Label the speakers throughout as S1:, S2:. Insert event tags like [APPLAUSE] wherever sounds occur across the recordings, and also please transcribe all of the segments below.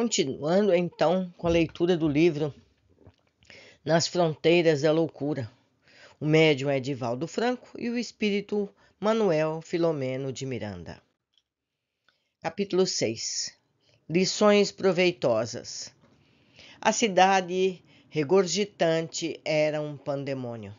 S1: Continuando então com a leitura do livro Nas Fronteiras da Loucura. O médium é Franco e o espírito Manuel Filomeno de Miranda. Capítulo 6 Lições proveitosas. A cidade regurgitante era um pandemônio.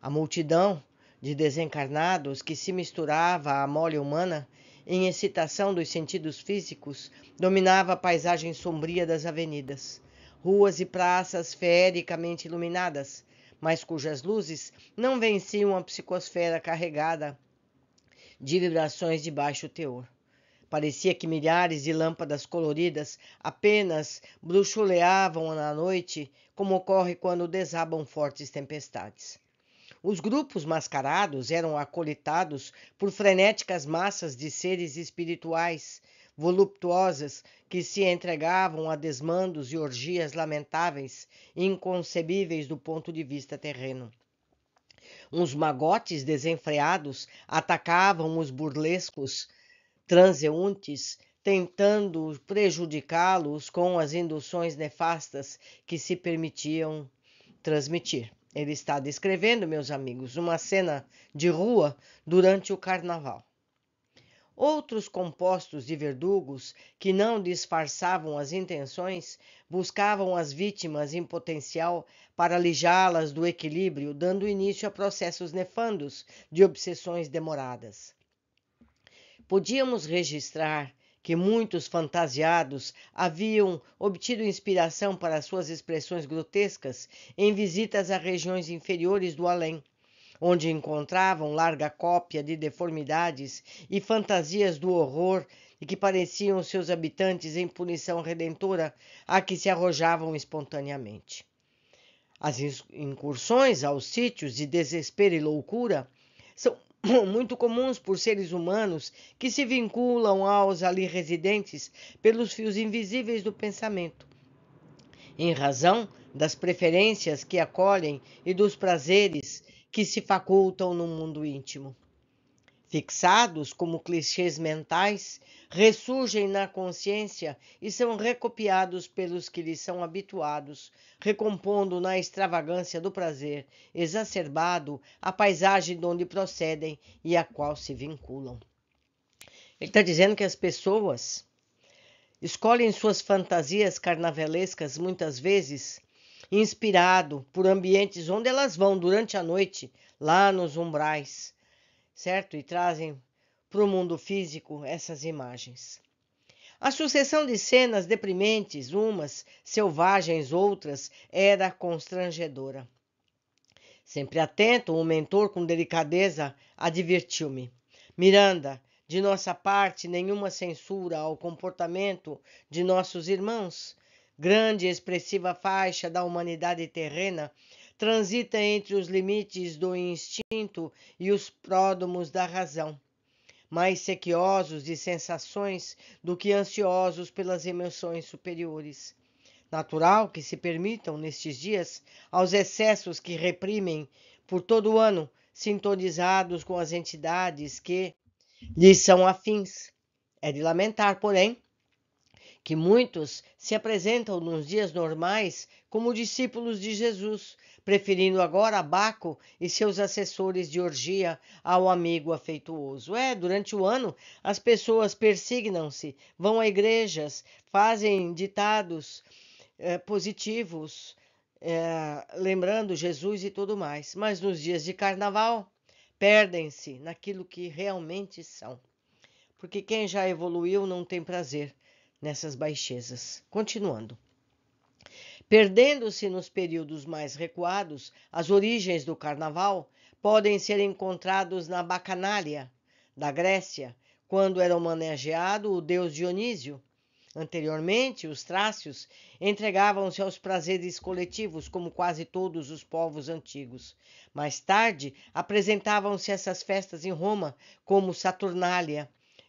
S1: A multidão de desencarnados que se misturava à mole humana em excitação dos sentidos físicos, dominava a paisagem sombria das avenidas, ruas e praças feericamente iluminadas, mas cujas luzes não venciam a psicosfera carregada de vibrações de baixo teor. Parecia que milhares de lâmpadas coloridas apenas bruxuleavam na noite, como ocorre quando desabam fortes tempestades. Os grupos mascarados eram acolitados por frenéticas massas de seres espirituais, voluptuosas, que se entregavam a desmandos e orgias lamentáveis, inconcebíveis do ponto de vista terreno. Uns magotes desenfreados atacavam os burlescos transeuntes, tentando prejudicá-los com as induções nefastas que se permitiam transmitir. Ele está descrevendo, meus amigos, uma cena de rua durante o carnaval. Outros compostos de verdugos que não disfarçavam as intenções buscavam as vítimas em potencial para lijá las do equilíbrio, dando início a processos nefandos de obsessões demoradas. Podíamos registrar que muitos fantasiados haviam obtido inspiração para suas expressões grotescas em visitas a regiões inferiores do além, onde encontravam larga cópia de deformidades e fantasias do horror e que pareciam seus habitantes em punição redentora a que se arrojavam espontaneamente. As incursões aos sítios de desespero e loucura são [COUGHS] muito comuns por seres humanos que se vinculam aos ali residentes pelos fios invisíveis do pensamento. Em razão das preferências que acolhem e dos prazeres que se facultam no mundo íntimo fixados como clichês mentais, ressurgem na consciência e são recopiados pelos que lhes são habituados, recompondo na extravagância do prazer exacerbado a paisagem de onde procedem e a qual se vinculam. Ele está dizendo que as pessoas escolhem suas fantasias carnavalescas muitas vezes inspirado por ambientes onde elas vão durante a noite, lá nos umbrais certo? E trazem para o mundo físico essas imagens. A sucessão de cenas deprimentes, umas selvagens, outras, era constrangedora. Sempre atento, o mentor, com delicadeza, advertiu-me: Miranda, de nossa parte, nenhuma censura ao comportamento de nossos irmãos. Grande e expressiva faixa da humanidade terrena transita entre os limites do instinto e os pródomos da razão, mais sequiosos de sensações do que ansiosos pelas emoções superiores. Natural que se permitam, nestes dias, aos excessos que reprimem por todo o ano, sintonizados com as entidades que lhes são afins. É de lamentar, porém, que muitos se apresentam nos dias normais como discípulos de Jesus, preferindo agora Baco e seus assessores de orgia ao amigo afeituoso. É, durante o ano as pessoas persignam-se, vão a igrejas, fazem ditados é, positivos, é, lembrando Jesus e tudo mais. Mas nos dias de carnaval, perdem-se naquilo que realmente são. Porque quem já evoluiu não tem prazer nessas baixezas. Continuando. Perdendo-se nos períodos mais recuados, as origens do carnaval podem ser encontrados na Bacanália, da Grécia, quando era homenageado o deus Dionísio. Anteriormente, os trácios entregavam-se aos prazeres coletivos, como quase todos os povos antigos. Mais tarde, apresentavam-se essas festas em Roma, como Saturnália,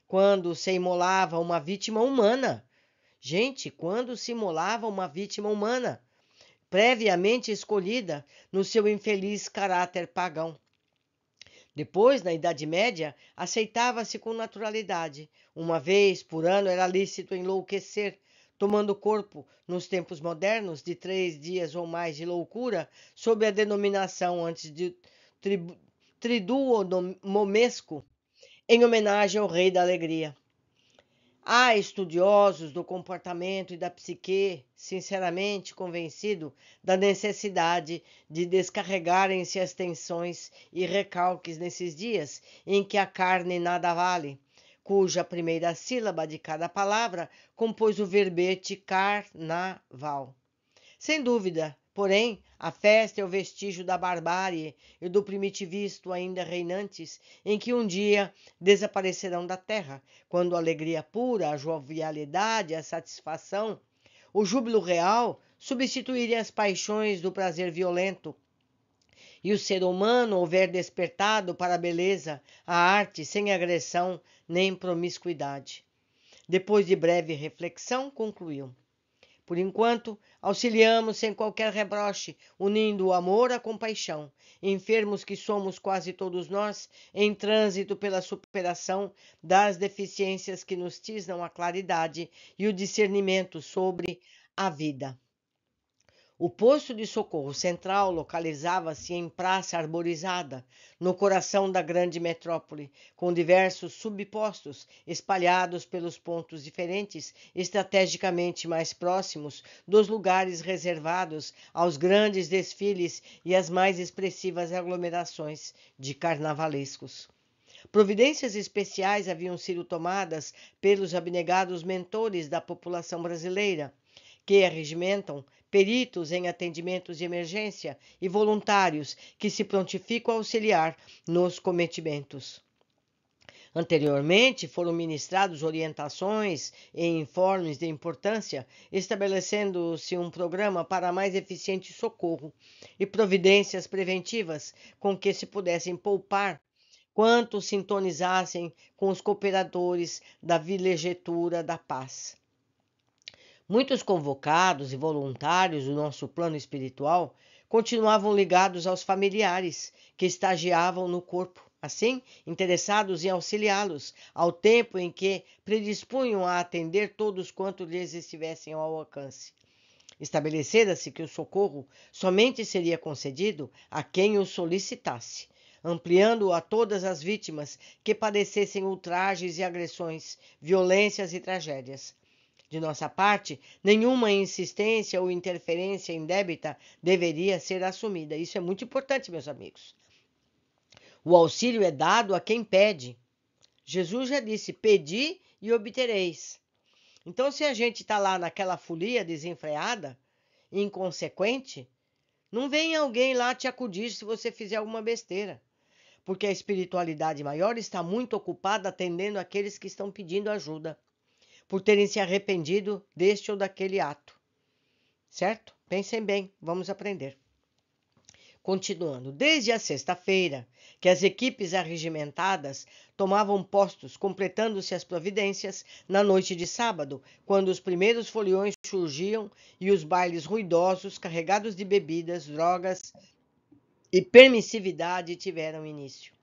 S1: quando se imolava uma vítima humana. Gente, quando se imolava uma vítima humana, previamente escolhida no seu infeliz caráter pagão. Depois, na Idade Média, aceitava-se com naturalidade. Uma vez por ano era lícito enlouquecer, tomando corpo, nos tempos modernos, de três dias ou mais de loucura, sob a denominação antes de triduo momesco em homenagem ao Rei da Alegria. Há estudiosos do comportamento e da psique, sinceramente convencido da necessidade de descarregarem-se as tensões e recalques nesses dias em que a carne nada vale, cuja primeira sílaba de cada palavra compôs o verbete carnaval. Sem dúvida, Porém, a festa é o vestígio da barbárie e do primitivismo ainda reinantes, em que um dia desaparecerão da terra, quando a alegria pura, a jovialidade, a satisfação, o júbilo real substituírem as paixões do prazer violento. E o ser humano houver despertado para a beleza, a arte, sem agressão nem promiscuidade. Depois de breve reflexão, concluiu. Por enquanto, auxiliamos sem qualquer rebroche, unindo o amor à compaixão, enfermos que somos quase todos nós, em trânsito pela superação das deficiências que nos tisnam a claridade e o discernimento sobre a vida. O posto de socorro central localizava-se em praça arborizada, no coração da grande metrópole, com diversos subpostos espalhados pelos pontos diferentes, estrategicamente mais próximos dos lugares reservados aos grandes desfiles e às mais expressivas aglomerações de carnavalescos. Providências especiais haviam sido tomadas pelos abnegados mentores da população brasileira que arregimentam peritos em atendimentos de emergência e voluntários que se prontificam a auxiliar nos cometimentos. Anteriormente, foram ministrados orientações e informes de importância, estabelecendo-se um programa para mais eficiente socorro e providências preventivas com que se pudessem poupar quanto sintonizassem com os cooperadores da vilegiatura da paz. Muitos convocados e voluntários do nosso plano espiritual continuavam ligados aos familiares que estagiavam no corpo, assim interessados em auxiliá-los, ao tempo em que predispunham a atender todos quanto lhes estivessem ao alcance. Estabelecera-se que o socorro somente seria concedido a quem o solicitasse, ampliando o a todas as vítimas que padecessem ultrajes e agressões, violências e tragédias, de nossa parte, nenhuma insistência ou interferência indébita deveria ser assumida. Isso é muito importante, meus amigos. O auxílio é dado a quem pede. Jesus já disse: Pedi e obtereis. Então, se a gente está lá naquela folia desenfreada, inconsequente, não vem alguém lá te acudir se você fizer alguma besteira. Porque a espiritualidade maior está muito ocupada atendendo aqueles que estão pedindo ajuda por terem se arrependido deste ou daquele ato. Certo? Pensem bem, vamos aprender. Continuando, desde a sexta-feira, que as equipes arregimentadas tomavam postos, completando-se as providências na noite de sábado, quando os primeiros foliões surgiam e os bailes ruidosos, carregados de bebidas, drogas e permissividade tiveram início.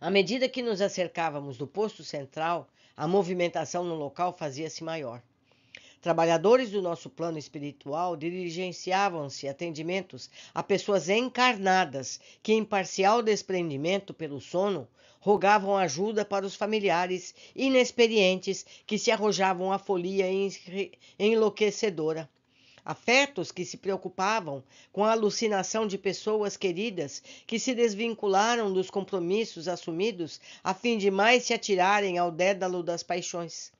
S1: À medida que nos acercávamos do posto central, a movimentação no local fazia-se maior. Trabalhadores do nosso plano espiritual diligenciavam-se atendimentos a pessoas encarnadas que, em parcial desprendimento pelo sono, rogavam ajuda para os familiares inexperientes que se arrojavam à folia enlouquecedora afetos que se preocupavam com a alucinação de pessoas queridas que se desvincularam dos compromissos assumidos a fim de mais se atirarem ao dédalo das paixões.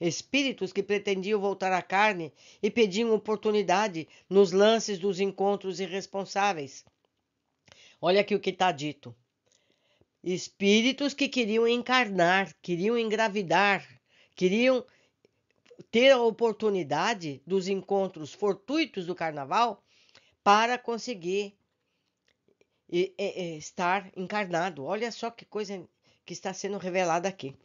S1: Espíritos que pretendiam voltar à carne e pediam oportunidade nos lances dos encontros irresponsáveis. Olha aqui o que está dito. Espíritos que queriam encarnar, queriam engravidar, queriam ter a oportunidade dos encontros fortuitos do carnaval para conseguir estar encarnado. Olha só que coisa que está sendo revelada aqui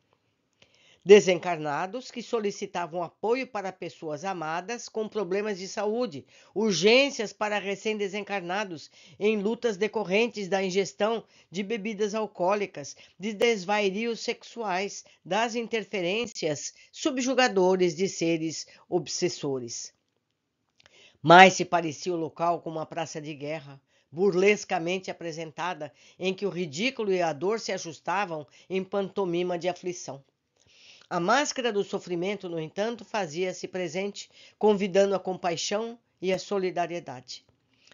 S1: desencarnados que solicitavam apoio para pessoas amadas com problemas de saúde, urgências para recém-desencarnados em lutas decorrentes da ingestão de bebidas alcoólicas, de desvairios sexuais, das interferências subjugadores de seres obsessores. Mais se parecia o local com uma praça de guerra, burlescamente apresentada, em que o ridículo e a dor se ajustavam em pantomima de aflição. A máscara do sofrimento, no entanto, fazia-se presente, convidando a compaixão e a solidariedade.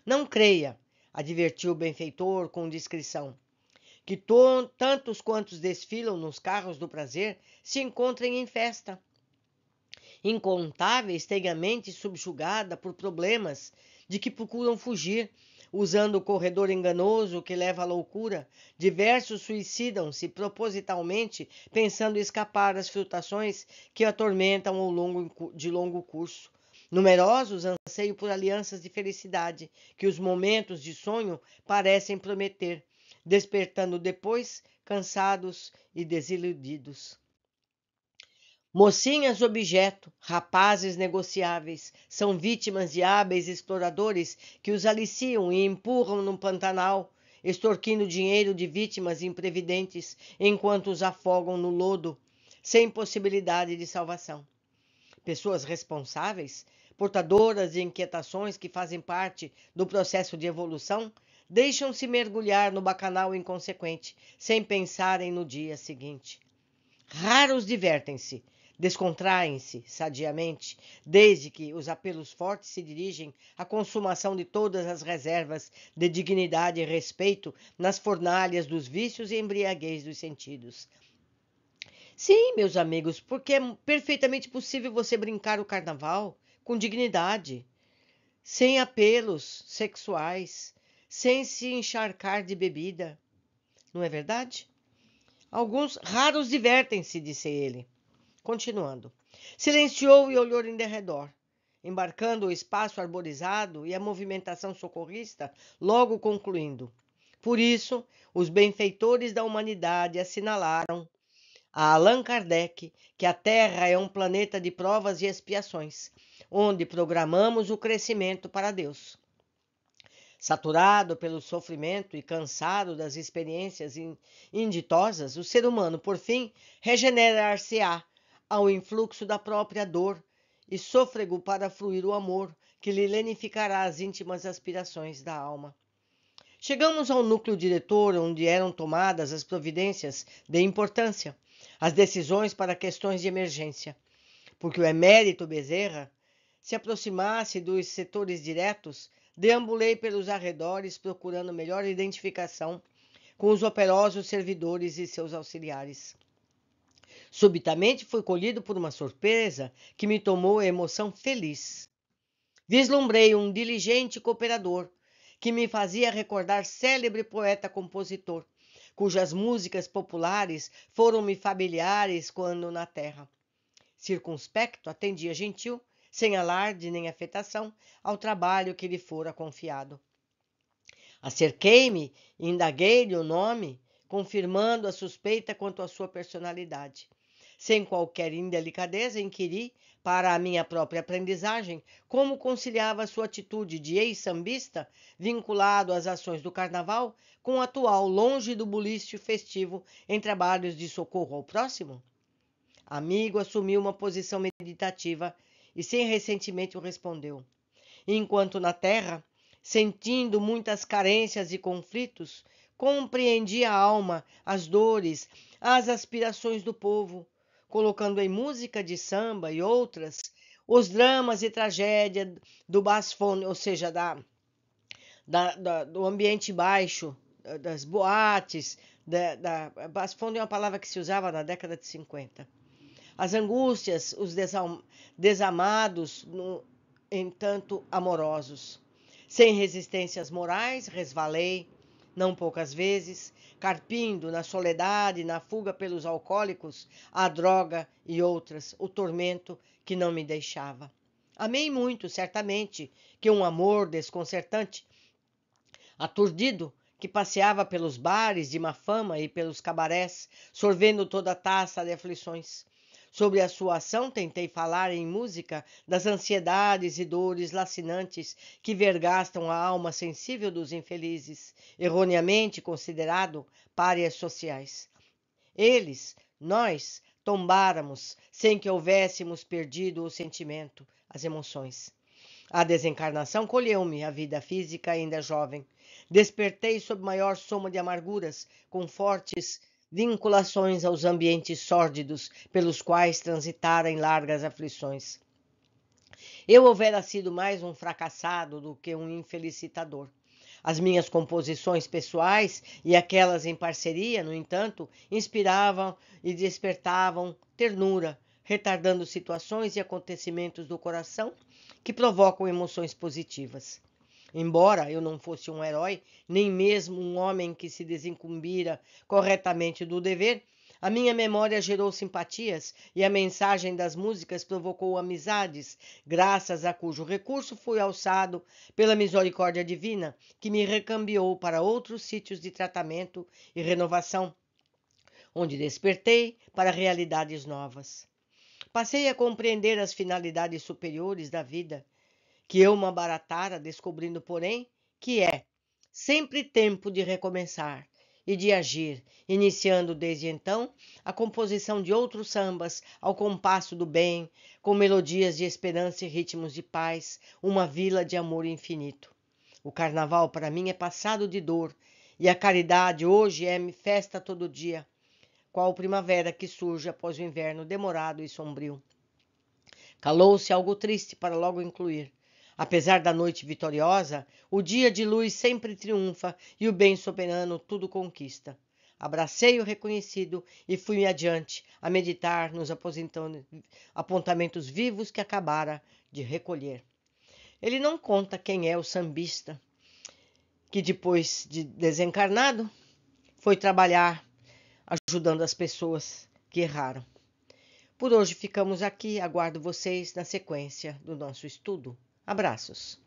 S1: Não creia, advertiu o benfeitor com discrição, que tantos quantos desfilam nos carros do prazer se encontrem em festa. Incontáveis têm a mente subjugada por problemas de que procuram fugir usando o corredor enganoso que leva à loucura. Diversos suicidam-se propositalmente, pensando escapar das frutações que atormentam ao longo, de longo curso. Numerosos anseiam por alianças de felicidade que os momentos de sonho parecem prometer, despertando depois cansados e desiludidos. Mocinhas objeto, rapazes negociáveis, são vítimas de hábeis exploradores que os aliciam e empurram num pantanal, extorquindo dinheiro de vítimas imprevidentes, enquanto os afogam no lodo, sem possibilidade de salvação. Pessoas responsáveis, portadoras de inquietações que fazem parte do processo de evolução, deixam-se mergulhar no bacanal inconsequente, sem pensarem no dia seguinte. Raros divertem-se descontraem-se sadiamente, desde que os apelos fortes se dirigem à consumação de todas as reservas de dignidade e respeito nas fornalhas dos vícios e embriaguez dos sentidos. Sim, meus amigos, porque é perfeitamente possível você brincar o carnaval com dignidade, sem apelos sexuais, sem se encharcar de bebida. Não é verdade? Alguns raros divertem-se, disse ele. Continuando. Silenciou e olhou em derredor. Embarcando o espaço arborizado e a movimentação socorrista, logo concluindo. Por isso, os benfeitores da humanidade assinalaram a Allan Kardec que a Terra é um planeta de provas e expiações, onde programamos o crescimento para Deus. Saturado pelo sofrimento e cansado das experiências inditosas, o ser humano, por fim, regenerar-se-á ao influxo da própria dor e sôfrego para fruir o amor que lhe lenificará as íntimas aspirações da alma. Chegamos ao núcleo diretor, onde eram tomadas as providências de importância, as decisões para questões de emergência, porque o emérito Bezerra se aproximasse dos setores diretos, deambulei pelos arredores procurando melhor identificação com os operosos servidores e seus auxiliares. Subitamente fui colhido por uma surpresa que me tomou a emoção feliz. Vislumbrei um diligente cooperador que me fazia recordar célebre poeta-compositor, cujas músicas populares foram-me familiares quando na terra. Circunspecto, atendia gentil, sem alarde nem afetação, ao trabalho que lhe fora confiado. Acerquei-me, indaguei-lhe o nome, confirmando a suspeita quanto à sua personalidade sem qualquer indelicadeza, inquiri, para a minha própria aprendizagem, como conciliava sua atitude de ex-sambista, vinculado às ações do carnaval, com o atual longe do bulício festivo em trabalhos de socorro ao próximo? Amigo assumiu uma posição meditativa e sem ressentimento respondeu: Enquanto na terra, sentindo muitas carências e conflitos, compreendia a alma, as dores, as aspirações do povo, colocando em música de samba e outras os dramas e tragédia do basfone, ou seja, da, da, da, do ambiente baixo, das boates. Da, da, basfone é uma palavra que se usava na década de 50. As angústias, os desam, desamados, no, entanto amorosos. Sem resistências morais, resvalei, não poucas vezes, carpindo na soledade, na fuga pelos alcoólicos, a droga e outras, o tormento que não me deixava. Amei muito, certamente, que um amor desconcertante, aturdido, que passeava pelos bares de má fama e pelos cabarés, sorvendo toda a taça de aflições. Sobre a sua ação, tentei falar em música das ansiedades e dores lacinantes que vergastam a alma sensível dos infelizes, erroneamente considerado párias sociais. Eles, nós, tombáramos sem que houvéssemos perdido o sentimento, as emoções. A desencarnação colheu-me a vida física ainda jovem. Despertei sob maior soma de amarguras, com fortes vinculações aos ambientes sórdidos pelos quais transitara em largas aflições. Eu houvera sido mais um fracassado do que um infelicitador. As minhas composições pessoais e aquelas em parceria, no entanto, inspiravam e despertavam ternura, retardando situações e acontecimentos do coração que provocam emoções positivas. Embora eu não fosse um herói, nem mesmo um homem que se desincumbira corretamente do dever, a minha memória gerou simpatias e a mensagem das músicas provocou amizades, graças a cujo recurso fui alçado pela misericórdia divina, que me recambiou para outros sítios de tratamento e renovação, onde despertei para realidades novas. Passei a compreender as finalidades superiores da vida que eu uma baratara, descobrindo, porém, que é sempre tempo de recomeçar e de agir, iniciando desde então a composição de outros sambas ao compasso do bem, com melodias de esperança e ritmos de paz, uma vila de amor infinito. O carnaval para mim é passado de dor, e a caridade hoje é-me festa todo dia, qual primavera que surge após o inverno demorado e sombrio. Calou-se algo triste para logo incluir Apesar da noite vitoriosa, o dia de luz sempre triunfa e o bem soberano tudo conquista. Abracei o reconhecido e fui-me adiante a meditar nos apontamentos vivos que acabara de recolher. Ele não conta quem é o sambista, que depois de desencarnado foi trabalhar ajudando as pessoas que erraram. Por hoje ficamos aqui, aguardo vocês na sequência do nosso estudo. Abraços.